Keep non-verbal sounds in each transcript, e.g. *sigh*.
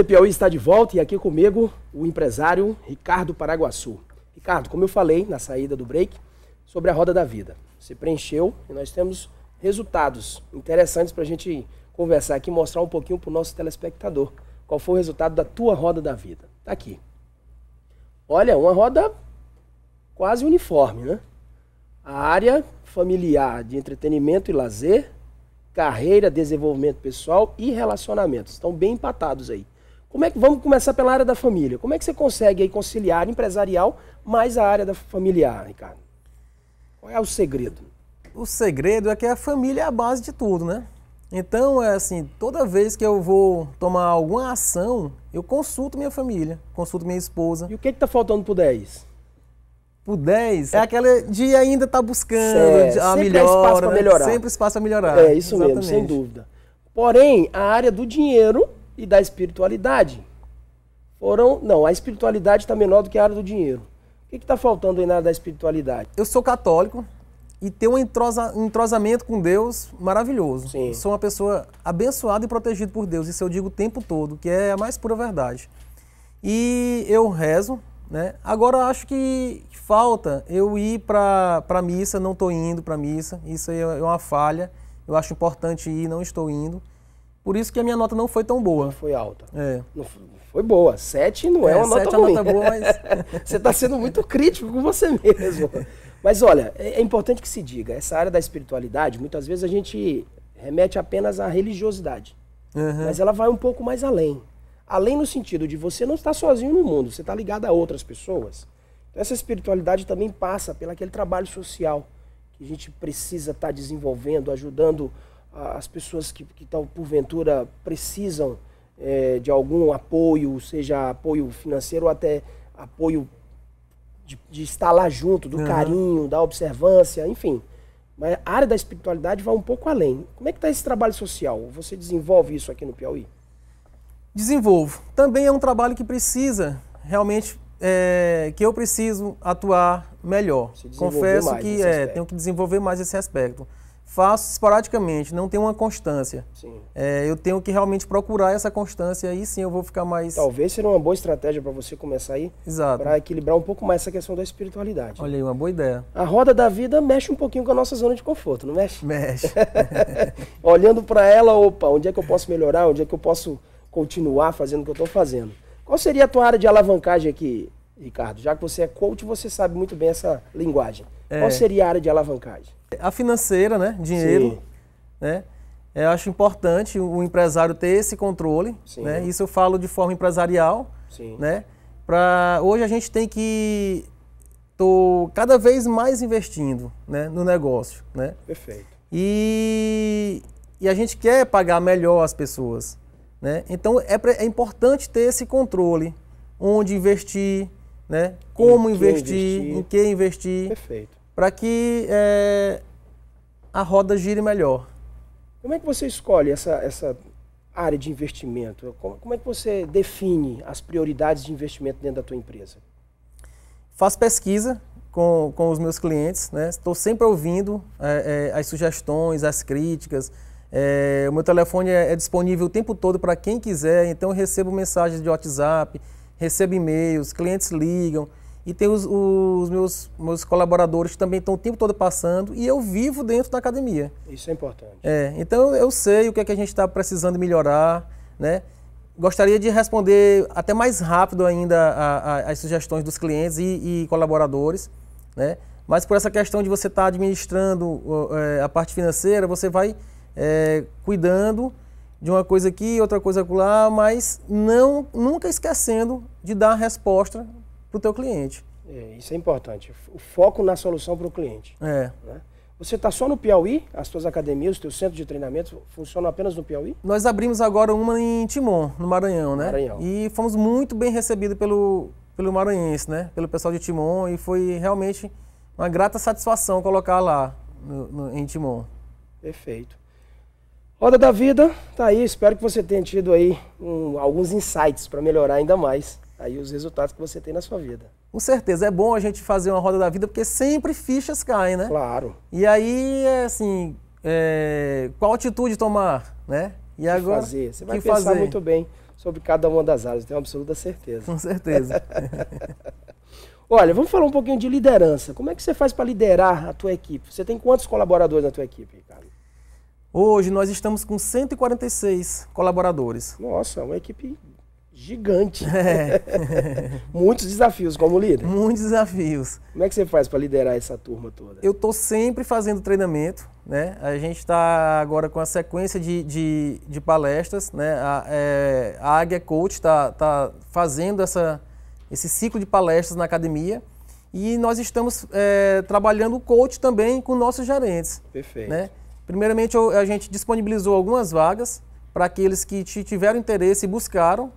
Avenida Piauí está de volta e aqui comigo o empresário Ricardo Paraguaçu. Ricardo, como eu falei na saída do break, sobre a roda da vida. Você preencheu e nós temos resultados interessantes para a gente conversar aqui e mostrar um pouquinho para o nosso telespectador. Qual foi o resultado da tua roda da vida? Está aqui. Olha, uma roda quase uniforme, né? A área familiar de entretenimento e lazer, carreira, desenvolvimento pessoal e relacionamentos. Estão bem empatados aí. Como é que vamos começar pela área da família? Como é que você consegue aí conciliar empresarial mais a área da familiar, Ricardo? Qual é o segredo? O segredo é que a família é a base de tudo, né? Então, é assim, toda vez que eu vou tomar alguma ação, eu consulto minha família, consulto minha esposa. E o que é está faltando pro 10? O 10 é aquela de ainda estar tá buscando certo. a Sempre melhora. espaço para né? melhorar. Sempre espaço para melhorar. É, isso Exatamente. mesmo, sem dúvida. Porém, a área do dinheiro e da espiritualidade. Foram, não, a espiritualidade está menor do que a área do dinheiro. O que está faltando aí na área da espiritualidade? Eu sou católico e tenho um entrosa, entrosamento com Deus maravilhoso. Sim. Sou uma pessoa abençoada e protegida por Deus. Isso eu digo o tempo todo, que é a mais pura verdade. E eu rezo, né? Agora acho que falta eu ir para a missa, não estou indo para a missa. Isso é, é uma falha. Eu acho importante ir, não estou indo. Por isso que a minha nota não foi tão boa. foi alta. É. Não foi boa. Sete não é, é uma é nota ruim. Nota boa, mas... *laughs* você está sendo muito crítico com você mesmo. Mas olha, é, é importante que se diga, essa área da espiritualidade, muitas vezes a gente remete apenas à religiosidade. Uhum. Mas ela vai um pouco mais além. Além no sentido de você não estar sozinho no mundo, você está ligado a outras pessoas. Então essa espiritualidade também passa pelo aquele trabalho social que a gente precisa estar tá desenvolvendo, ajudando as pessoas que, que tal porventura precisam é, de algum apoio, seja apoio financeiro ou até apoio de, de estar lá junto, do uhum. carinho, da observância, enfim. Mas a área da espiritualidade vai um pouco além. Como é que está esse trabalho social? Você desenvolve isso aqui no Piauí? Desenvolvo. Também é um trabalho que precisa realmente é, que eu preciso atuar melhor. Confesso que é, tenho que desenvolver mais esse aspecto faço esporadicamente, não tem uma constância. É, eu tenho que realmente procurar essa constância e sim eu vou ficar mais. Talvez seja uma boa estratégia para você começar aí. Exato. Para equilibrar um pouco mais essa questão da espiritualidade. Olha aí, uma boa ideia. A roda da vida mexe um pouquinho com a nossa zona de conforto, não mexe? Mexe. *laughs* Olhando para ela, opa, onde é que eu posso melhorar? Onde é que eu posso continuar fazendo o que eu estou fazendo? Qual seria a tua área de alavancagem aqui, Ricardo? Já que você é coach, você sabe muito bem essa linguagem. É. Qual seria a área de alavancagem? A financeira, né? Dinheiro. Sim. Né? É, eu acho importante o empresário ter esse controle. Sim. Né? Isso eu falo de forma empresarial. Sim. Né? Pra, hoje a gente tem que tô cada vez mais investindo né, no negócio. Né? Perfeito. E, e a gente quer pagar melhor as pessoas. Né? Então é, é importante ter esse controle. Onde investir, né? como investir, investir, em que investir. Perfeito para que é, a roda gire melhor. Como é que você escolhe essa, essa área de investimento? Como, como é que você define as prioridades de investimento dentro da tua empresa? Faço pesquisa com, com os meus clientes, né? estou sempre ouvindo é, é, as sugestões, as críticas. É, o meu telefone é, é, disponível o tempo todo para quem quiser, então eu recebo mensagens de WhatsApp, recebo e-mails, clientes ligam. E tem os, os meus, meus colaboradores que também estão o tempo todo passando e eu vivo dentro da academia. Isso é importante. É, então eu sei o que, é que a gente está precisando melhorar, né? Gostaria de responder até mais rápido ainda a, as sugestões dos clientes e, e, colaboradores, né? Mas por essa questão de você estar tá administrando é, a parte financeira, você vai é, cuidando de uma coisa aqui, outra coisa lá, mas não nunca esquecendo de dar resposta para o teu cliente. É, isso é importante. O foco na solução para o cliente. É. Né? Você está só no Piauí? As suas academias, os teus centros de treinamento funcionam apenas no Piauí? Nós abrimos agora uma em Timon, no Maranhão, né? Maranhão. E fomos muito bem recebidos pelo, pelo maranhense, né? Pelo pessoal de Timon e foi realmente uma grata satisfação colocar lá no, no, em Timon. Perfeito. Roda da Vida, tá aí. Espero que você tenha tido aí um, alguns insights para melhorar ainda mais aí os resultados que você tem na sua vida. Com certeza. É bom a gente fazer uma roda da vida, porque sempre fichas caem, né? Claro. E aí, é assim, é... qual atitude tomar, né? E agora. Fazer. Você vai que pensar fazer? muito bem sobre cada uma das áreas, tenho absoluta certeza. Com certeza. *laughs* Olha, vamos falar um pouquinho de liderança. Como é que você faz para liderar a tua equipe? Você tem quantos colaboradores na tua equipe, Ricardo? Hoje nós estamos com 146 colaboradores. Nossa, uma equipe gigante. *laughs* É. *laughs* Muitos desafios como líder. Muitos desafios. Como é que você faz para liderar essa turma toda? Eu estou sempre fazendo treinamento, né? A gente está agora com a sequência de, de, de palestras, né? A, é, a Águia é Coach está tá fazendo essa, esse ciclo de palestras na academia e nós estamos é, trabalhando o coach também com nossos gerentes. Perfeito. Né? Primeiramente, a gente disponibilizou algumas vagas para aqueles que tiveram interesse e buscaram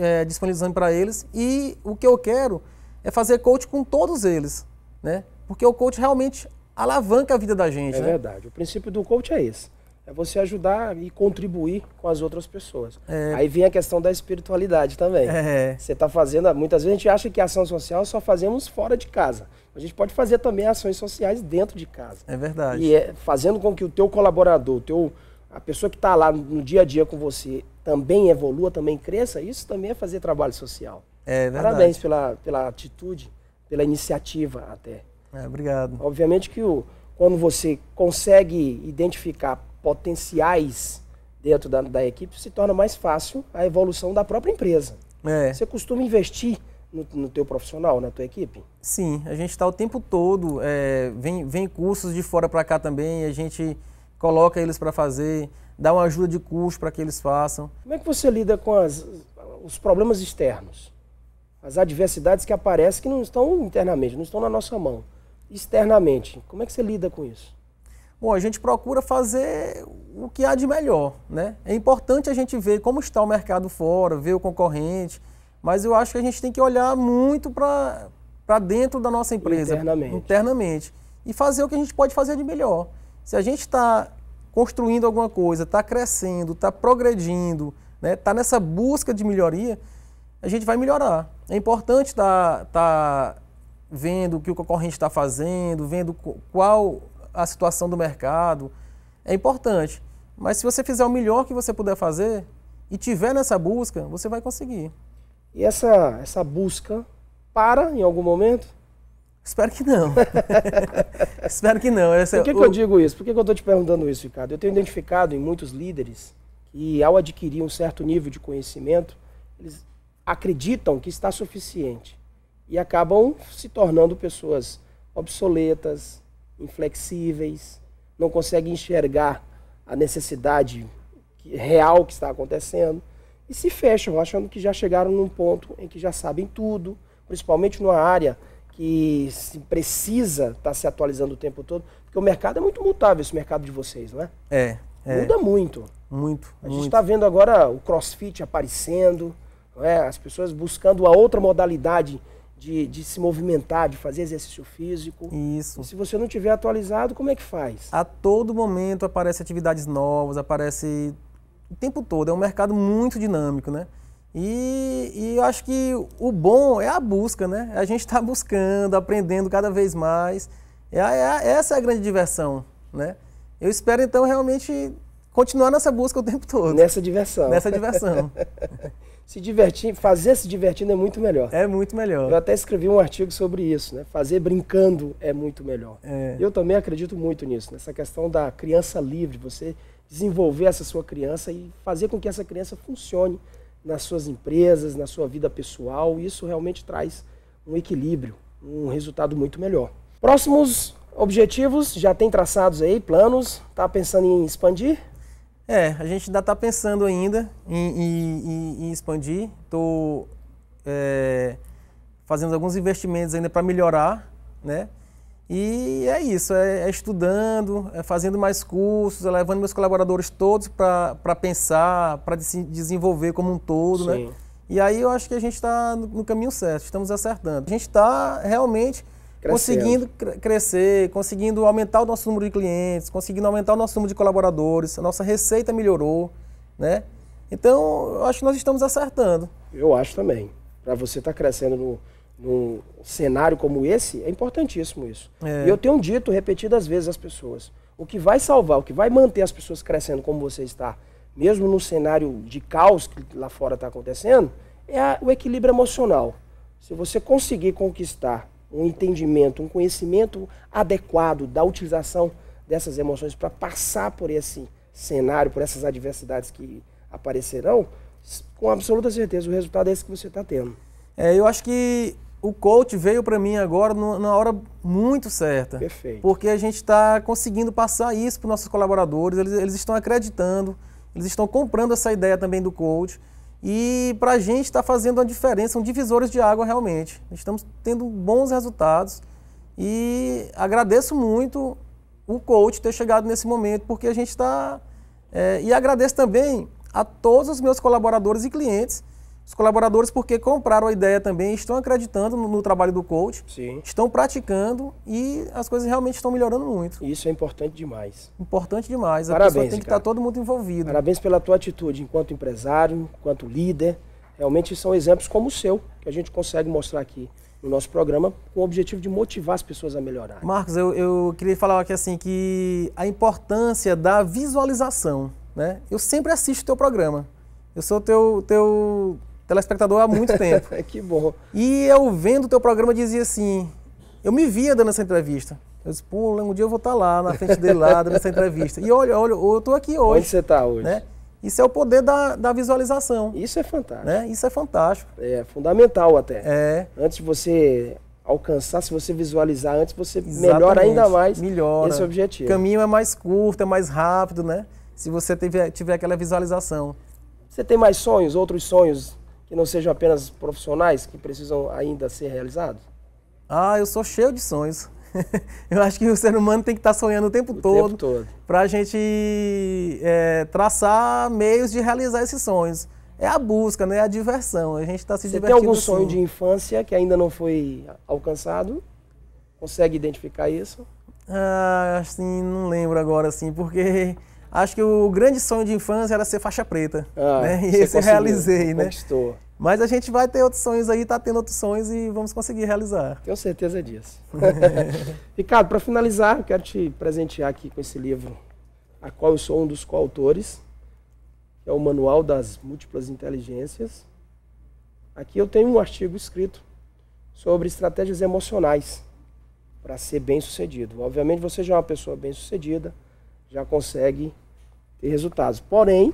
é, disponibilizando para eles. E o que eu quero é fazer coach com todos eles, né? Porque o coach realmente alavanca a vida da gente. É né? verdade. O princípio do coach é esse. É você ajudar e contribuir com as outras pessoas. É... Aí vem a questão da espiritualidade também. É... Você está fazendo, muitas vezes a gente acha que ação social só fazemos fora de casa. A gente pode fazer também ações sociais dentro de casa. É verdade. E é fazendo com que o teu colaborador, o teu a pessoa que está lá no dia a dia com você também evolua, também cresça, isso também é fazer trabalho social. É verdade. Parabéns pela, pela atitude, pela iniciativa até. É, obrigado. Obviamente que o, quando você consegue identificar potenciais dentro da, da equipe, se torna mais fácil a evolução da própria empresa. É. Você costuma investir no, no teu profissional, na tua equipe? Sim, a gente está o tempo todo, é, vem, vem cursos de fora para cá também, a gente coloca eles para fazer, dá uma ajuda de custo para que eles façam. Como é que você lida com as, os problemas externos? As adversidades que aparecem que não estão internamente, não estão na nossa mão. Externamente, como é que você lida com isso? Bom, a gente procura fazer o que há de melhor, né? É importante a gente ver como está o mercado fora, ver o concorrente, mas eu acho que a gente tem que olhar muito para dentro da nossa empresa. Internamente. Internamente. E fazer o que a gente pode fazer de melhor. Se a gente está construindo alguma coisa, está crescendo, está progredindo, está né, tá nessa busca de melhoria, a gente vai melhorar. É importante estar tá, tá vendo o que o concorrente está fazendo, vendo qual a situação do mercado. É importante. Mas se você fizer o melhor que você puder fazer e tiver nessa busca, você vai conseguir. E essa, essa busca para em algum momento? Espero que não. *laughs* Espero que não. Esse é Por que, o... que, eu digo isso? Por que eu estou te perguntando isso, Ricardo? Eu tenho identificado em muitos líderes que, ao adquirir um certo nível de conhecimento, eles acreditam que está suficiente e acabam se tornando pessoas obsoletas, inflexíveis, não conseguem enxergar a necessidade real que está acontecendo e se fecham achando que já chegaram num ponto em que já sabem tudo, principalmente numa área que precisa estar tá se atualizando o tempo todo, porque o mercado é muito mutável, esse mercado de vocês, não é? É. é. Muda muito. Muito. A gente está vendo agora o crossfit aparecendo, é? as pessoas buscando a outra modalidade de, de, se movimentar, de fazer exercício físico. Isso. E se você não tiver atualizado, como é que faz? A todo momento aparecem atividades novas, aparece o tempo todo. É um mercado muito dinâmico, né? E, e, eu acho que o bom é a busca, né? A gente está buscando, aprendendo cada vez mais. É, é, essa é a grande diversão, né? Eu espero, então, realmente continuar nessa busca o tempo todo. Nessa diversão. Nessa diversão. *laughs* se divertir, fazer se divertindo é muito melhor. É muito melhor. Eu até escrevi um artigo sobre isso, né? Fazer brincando é muito melhor. É. Eu também acredito muito nisso, nessa questão da criança livre, você desenvolver essa sua criança e fazer com que essa criança funcione nas suas empresas, na sua vida pessoal. Isso realmente traz um equilíbrio, um resultado muito melhor. Próximos objetivos já tem traçados aí, planos? Tá pensando em expandir? É, a gente ainda está pensando ainda em, em, em, em expandir. Estou é, fazendo alguns investimentos ainda para melhorar, né? E é isso, é, é estudando, é fazendo mais cursos, é levando meus colaboradores todos para pensar, para de desenvolver como um todo, né? Sim. né? E aí eu acho que a gente está no, no caminho certo, estamos acertando. A gente está realmente Crescendo. conseguindo crescer, conseguindo aumentar o nosso número de clientes, conseguindo aumentar o nosso número de colaboradores, a nossa receita melhorou, né? Então, eu acho que nós estamos acertando. Eu acho também. Para você estar tá crescendo no, num cenário como esse, é importantíssimo isso. É. E eu tenho dito repetidas vezes às pessoas: o que vai salvar, o que vai manter as pessoas crescendo como você está, mesmo no cenário de caos que lá fora está acontecendo, é a, o equilíbrio emocional. Se você conseguir conquistar um entendimento, um conhecimento adequado da utilização dessas emoções para passar por esse cenário, por essas adversidades que aparecerão, com absoluta certeza o resultado é esse que você está tendo. É, eu acho que o coach veio para mim agora na hora muito certa. Perfeito. Porque a gente está conseguindo passar isso para nossos colaboradores, eles, eles, estão acreditando, eles estão comprando essa ideia também do coach. E para a gente está fazendo uma diferença, são divisores de água realmente. Estamos tendo bons resultados e agradeço muito o coach ter chegado nesse momento, porque a gente está. É, eh, e agradeço também a todos os meus colaboradores e clientes os colaboradores porque compraram a ideia também, estão acreditando no, no trabalho do coach, Sim. estão praticando e as coisas realmente estão melhorando muito. Isso é importante demais. Importante demais. A Parabéns, pessoa tem que cara. estar tá todo mundo envolvido. Parabéns pela tua atitude enquanto empresário, enquanto líder. Realmente são exemplos como o seu que a gente consegue mostrar aqui no nosso programa com o objetivo de motivar as pessoas a melhorar. Marcos, eu, eu queria falar aqui assim que a importância da visualização, né? Eu sempre assisto o teu programa. Eu sou teu teu telespectador há muito tempo. *laughs* que bom. E eu vendo o teu programa dizia assim, eu me via dando essa entrevista. Eu disse, pô, um dia eu vou estar tá lá na frente dele lá, dando essa entrevista. E olha, olha, eu estou aqui hoje. Onde você está hoje? Né? Isso é o poder da, da visualização. Isso é fantástico. Né? Isso é fantástico. É fundamental até. É. Antes de você alcançar, se você visualizar antes, você Exatamente. melhora ainda mais melhora. esse objetivo. O caminho é mais curto, é mais rápido, né? Se você tiver, tiver aquela visualização. Você tem mais sonhos, outros sonhos que não sejam apenas profissionais que precisam ainda ser realizados? Ah, eu sou cheio de sonhos. *laughs* eu acho que o ser humano tem que estar tá sonhando o tempo o todo, todo. para a gente é, traçar meios de realizar esses sonhos. É a busca, né? É a diversão. A gente está se Você divertindo. Tem algum sonho de infância que ainda não foi alcançado? Consegue identificar isso? Ah, assim, não lembro agora, assim, porque Acho que o grande sonho de infância era ser faixa preta. Ah, né? *laughs* E esse eu realizei, né? Conquistou. Mas a gente vai ter outros sonhos aí, tá tendo outros sonhos e vamos conseguir realizar. Tenho certeza disso. *laughs* Ricardo, para finalizar, eu quero te presentear aqui com esse livro, a qual eu sou um dos coautores, que é o Manual das Múltiplas Inteligências. Aqui eu tenho um artigo escrito sobre estratégias emocionais para ser bem sucedido. Obviamente você já é uma pessoa bem sucedida, já consegue ter resultados. Porém,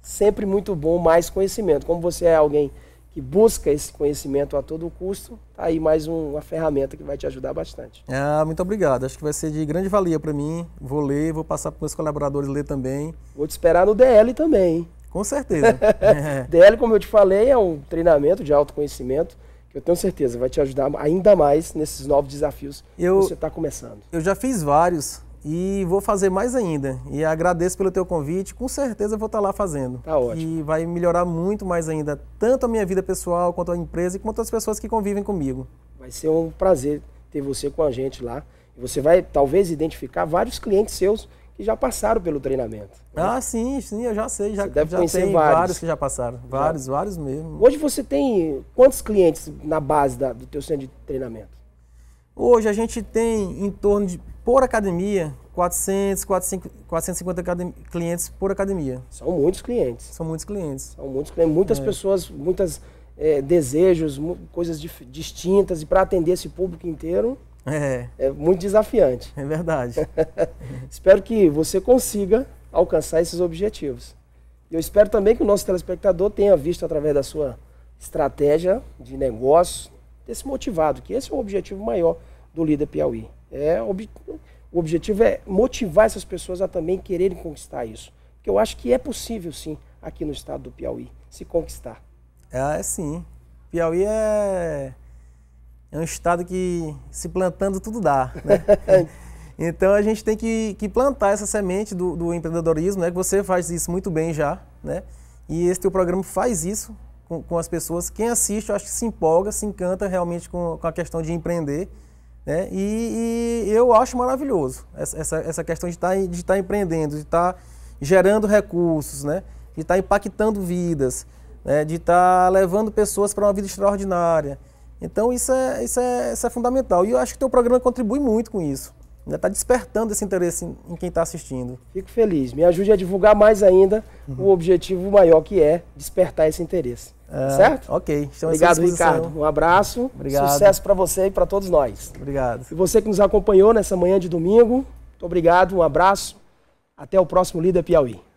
sempre muito bom mais conhecimento. Como você é alguém que busca esse conhecimento a todo custo, tá aí mais um, uma ferramenta que vai te ajudar bastante. Ah, muito obrigado. Acho que vai ser de grande valia para mim. Vou ler, vou passar para meus colaboradores ler também. Vou te esperar no DL também. Hein? Com certeza. *laughs* DL, como eu te falei, é um treinamento de autoconhecimento que eu tenho certeza vai te ajudar ainda mais nesses novos desafios eu, que você está começando. Eu já fiz vários e vou fazer mais ainda. E agradeço pelo teu convite. Com certeza vou estar tá lá fazendo. Tá ótimo. E vai melhorar muito mais ainda, tanto a minha vida pessoal, quanto a empresa e quanto as pessoas que convivem comigo. Vai ser um prazer ter você com a gente lá. Você vai talvez identificar vários clientes seus que já passaram pelo treinamento. Né? Ah, sim, sim, eu já sei. Já, você deve já conhecer tem vários. vários que já passaram. Vários, já. vários mesmo. Hoje você tem quantos clientes na base da, do teu centro de treinamento? Hoje a gente tem em torno de por academia, 400, 450 clientes por academia. São muitos clientes. São muitos clientes. São muitos clientes. Muitas é. pessoas, muitos é, desejos, coisas dif, distintas. E para atender esse público inteiro é, é muito desafiante. É verdade. *laughs* espero que você consiga alcançar esses objetivos. Eu espero também que o nosso telespectador tenha visto através da sua estratégia de negócio, ter se motivado, que esse é o objetivo maior do Líder Piauí. É, ob... o objetivo é motivar essas pessoas a também quererem conquistar isso. Porque eu acho que é possível, sim, aqui no estado do Piauí, se conquistar. É, é sim. Piauí é, é um estado que se plantando tudo dá, né? *laughs* Então a gente tem que, que plantar essa semente do, do, empreendedorismo, né? Que você faz isso muito bem já, né? E esse teu programa faz isso com, com as pessoas. Quem assiste, eu acho que se empolga, se encanta realmente com, com a questão de empreender. Né? E, e, eu acho maravilhoso essa, essa, essa questão de tá, estar tá empreendendo, de estar tá gerando recursos, né? de estar tá impactando vidas, né? de estar tá levando pessoas para uma vida extraordinária. Então isso é, isso, é, isso é fundamental. E eu acho que o teu programa contribui muito com isso. Ainda né? está despertando esse interesse em, em quem está assistindo. Fico feliz. Me ajude a divulgar mais ainda uhum. o objetivo maior que é despertar esse interesse. Ah, certo? Ok. Então, obrigado, Ricardo. Um abraço. Obrigado. Sucesso para você e para todos nós. Obrigado. E você que nos acompanhou nessa manhã de domingo, muito obrigado, um abraço. Até o próximo Líder Piauí.